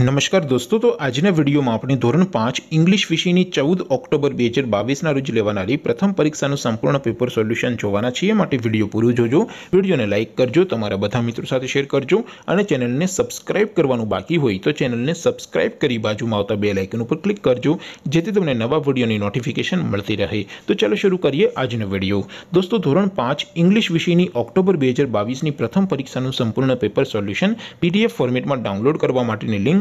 નમસ્કાર દોસ્તો તો આજને વિડિયોમાં આપણે ધોરણ 5 અંગ્રેજી વિષયની 14 ઓક્ટોબર 2022 ના રોજ લેવાવાળી પ્રથમ પરીક્ષાનું સંપૂર્ણ પેપર સોલ્યુશન જોવાના છે એટલે વિડિયો પૂરો જોજો વિડિયોને લાઈક કરજો તમારા બધા મિત્રો સાથે શેર કરજો અને ચેનલને સબ્સ્ક્રાઇબ કરવાનું બાકી હોય તો ચેનલને સબ્સ્ક્રાઇબ કરી बाजूમાં આવતા બેલ આઇકન ઉપર ક્લિક કરજો જેથી તમને નવા વિડિયોની નોટિફિકેશન મળતી રહે તો ચાલો શરૂ કરીએ આજનો વિડિયો દોસ્તો ધોરણ 5 અંગ્રેજી વિષયની ઓક્ટોબર 2022 ની પ્રથમ પરીક્ષાનું સંપૂર્ણ પેપર સોલ્યુશન PDF ફોર્મેટમાં ડાઉનલોડ કરવા માટેની લિંક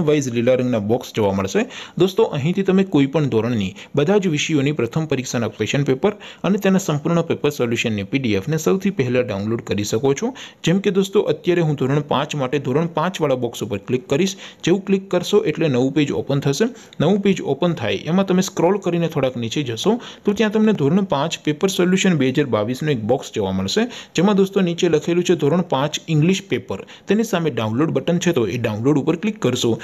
ધોરણ વાઇઝ લીલા રંગના બોક્સ જોવા મળશે દોસ્તો અહીંથી તમે કોઈપણ ધોરણની બધા જ વિષયોની પ્રથમ પરીક્ષાના ક્વેશ્ચન પેપર અને તેના સંપૂર્ણ પેપર સોલ્યુશનની પીડીએફને સૌથી પહેલાં ડાઉનલોડ કરી શકો છો જેમ કે દોસ્તો અત્યારે હું ધોરણ પાંચ માટે ધોરણ પાંચવાળા બોક્સ ઉપર ક્લિક કરીશ જેવું ક્લિક કરશો એટલે નવું પેજ ઓપન થશે નવું પેજ ઓપન થાય એમાં તમે સ્ક્રોલ કરીને થોડાક નીચે જશો તો ત્યાં તમને ધોરણ પાંચ પેપર સોલ્યુશન બે હજાર બાવીસનું એક બોક્સ જોવા મળશે જેમાં દોસ્તો નીચે લખેલું છે ધોરણ પાંચ ઇંગ્લિશ પેપર તેની સામે ડાઉનલોડ બટન છે તો એ ડાઉનલોડ ઉપર ક્લિક કરશો